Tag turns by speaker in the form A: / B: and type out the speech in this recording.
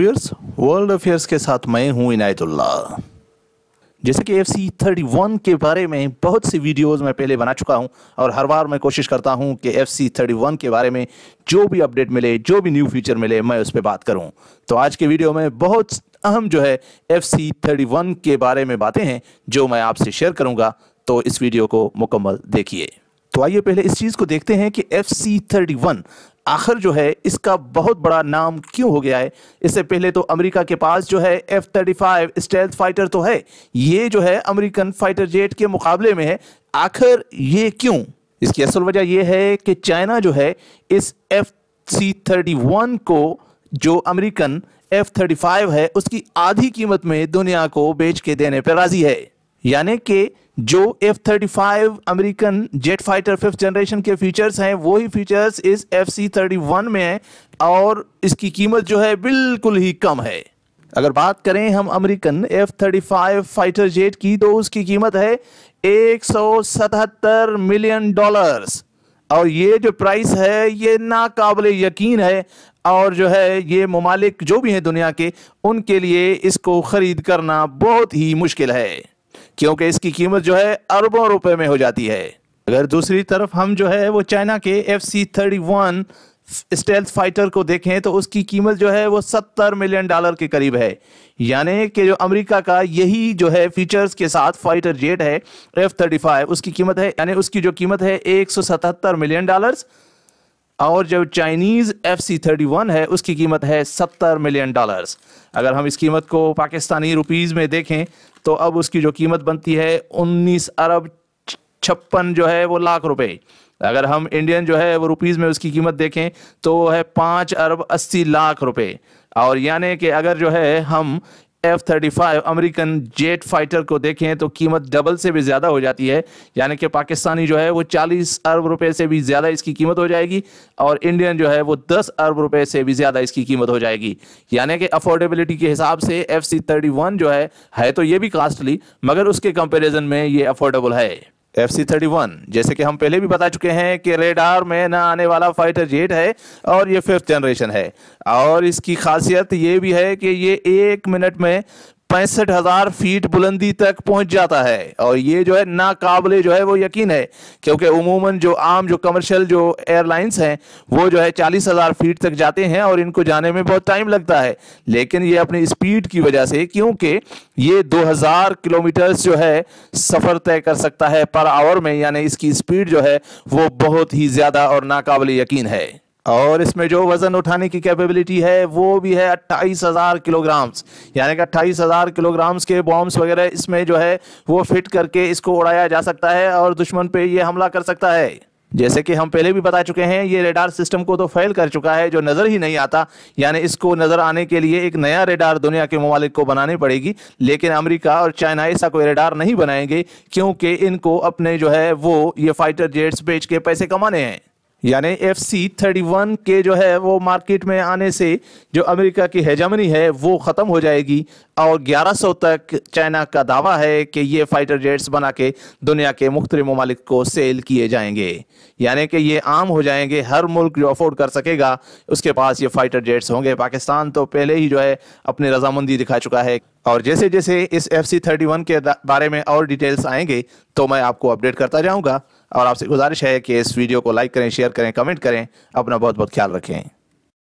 A: affairs world affairs के साथ मैं हूं इनायतुल्ला जैसे कि एफ सी थर्टी वन के बारे में बहुत सी वीडियोस मैं पहले बना चुका हूं और हर बार मैं कोशिश करता हूं कि एफ सी थर्टी वन के बारे में जो भी अपडेट मिले जो भी न्यू फीचर मिले मैं उस पर बात करूं तो आज के वीडियो में बहुत अहम जो है एफ सी थर्टी वन के बारे में बातें हैं जो मैं आपसे शेयर करूँगा तो इस वीडियो को मुकम्मल देखिए तो आइए पहले इस चीज़ को देखते हैं कि एफ सी थर्टी वन आखिर जो है इसका बहुत बड़ा नाम क्यों हो गया है इससे पहले तो अमेरिका के पास जो है F thirty five stealth fighter तो है ये जो है अमेरिकन फाइटर जेट के मुकाबले में है आखिर ये क्यों इसकी असल वजह यह है कि चाइना जो है इस एफ सी थर्टी वन को जो अमेरिकन एफ थर्टी फाइव है उसकी आधी कीमत में दुनिया को बेच के देने पर राजी है यानी कि जो F thirty five American jet fighter fifth generation के फीचर्स हैं वही फीचर्स इस एफ सी थर्टी वन में हैं और इसकी कीमत जो है बिल्कुल ही कम है अगर बात करें हम American F thirty five fighter jet की तो उसकी कीमत है एक सौ सतहत्तर मिलियन डॉलर्स और ये जो प्राइस है ये नाकबिल यकीन है और जो है ये ममालिक जो भी हैं दुनिया के उनके लिए इसको ख़रीद करना बहुत ही मुश्किल है क्योंकि इसकी कीमत जो है अरबों रुपए में हो जाती है अगर दूसरी तरफ हम जो है वो चाइना के F C thirty one stealth fighter को देखें तो उसकी कीमत जो है वो सत्तर मिलियन डॉलर के करीब है यानी कि जो अमेरिका का यही जो है फीचर्स के साथ फाइटर जेट है एफ थर्टी फाइव उसकी कीमत है यानी उसकी जो कीमत है एक सौ सतहत्तर मिलियन डॉलर्स और जो Chinese F C thirty one है उसकी कीमत है सत्तर मिलियन डॉलर्स अगर हम इस कीमत को पाकिस्तानी रुपीज़ में देखें तो अब उसकी जो कीमत बनती है उन्नीस अरब छप्पन जो है वो लाख रुपए अगर हम इंडियन जो है वो रुपीज़ में उसकी कीमत देखें तो वो है पाँच अरब अस्सी लाख रुपए और यानी कि अगर जो है हम F thirty five American jet fighter को देखें तो कीमत डबल से भी ज़्यादा हो जाती है यानी कि पाकिस्तानी जो है वो चालीस अरब रुपए से भी ज़्यादा इसकी कीमत हो जाएगी और इंडियन जो है वो दस अरब रुपए से भी ज़्यादा इसकी कीमत हो जाएगी यानी कि अफोर्डेबिलिटी के हिसाब से एफ सी थर्टी वन जो है है तो ये भी कास्टली मगर उसके कंपेरिजन में ये अफोर्डेबल है एफ सी थर्टी वन जैसे कि हम पहले भी बता चुके हैं कि रेडार में ना आने वाला फाइटर जेट है और ये फिफ्थ जनरेशन है और इसकी खासियत ये भी है कि ये एक मिनट में पैंसठ हजार फीट बुलंदी तक पहुंच जाता है और ये जो है नाकाबले जो है वो यकीन है क्योंकि उमूमन जो आम जो कमर्शियल जो एयरलाइंस हैं वो जो है चालीस हजार फीट तक जाते हैं और इनको जाने में बहुत टाइम लगता है लेकिन ये अपनी स्पीड की वजह से क्योंकि ये दो हजार किलोमीटर जो है सफ़र तय कर सकता है पर आवर में यानी इसकी स्पीड जो है वो बहुत ही ज़्यादा और नाकाबले यकीन है और इसमें जो वज़न उठाने की कैपेबिलिटी है वो भी है अट्ठाईस हज़ार किलोग्राम्स यानी कि अट्ठाईस हज़ार किलोग्राम्स के बॉम्ब्स वगैरह इसमें जो है वो फिट करके इसको उड़ाया जा सकता है और दुश्मन पे ये हमला कर सकता है जैसे कि हम पहले भी बता चुके हैं ये रेडार सिस्टम को तो फेल कर चुका है जो नज़र ही नहीं आता यानी इसको नज़र आने के लिए एक नया रेडार दुनिया के ममालिक को बनानी पड़ेगी लेकिन अमेरिका और चाइना ऐसा कोई रेडार नहीं बनाएंगे क्योंकि इनको अपने जो है वो ये फाइटर जेट्स बेच के पैसे कमाने हैं यानी एफ सी थर्टी वन के जो है वो मार्केट में आने से जो अमेरिका की हेजमनी है वो ख़त्म हो जाएगी और 1100 तक चाइना का दावा है कि ये फाइटर जेट्स बना के दुनिया के मुख्तलि ममालिक को सेल किए जाएंगे यानी कि ये आम हो जाएंगे हर मुल्क जो अफोर्ड कर सकेगा उसके पास ये फाइटर जेट्स होंगे पाकिस्तान तो पहले ही जो है अपनी रजामंदी दिखा चुका है और जैसे जैसे इस एफ सी थर्टी वन के बारे में और डिटेल्स आएंगे तो मैं आपको अपडेट करता जाऊँगा और आपसे गुजारिश है कि इस वीडियो को लाइक करें शेयर करें कमेंट करें अपना बहुत बहुत ख्याल रखें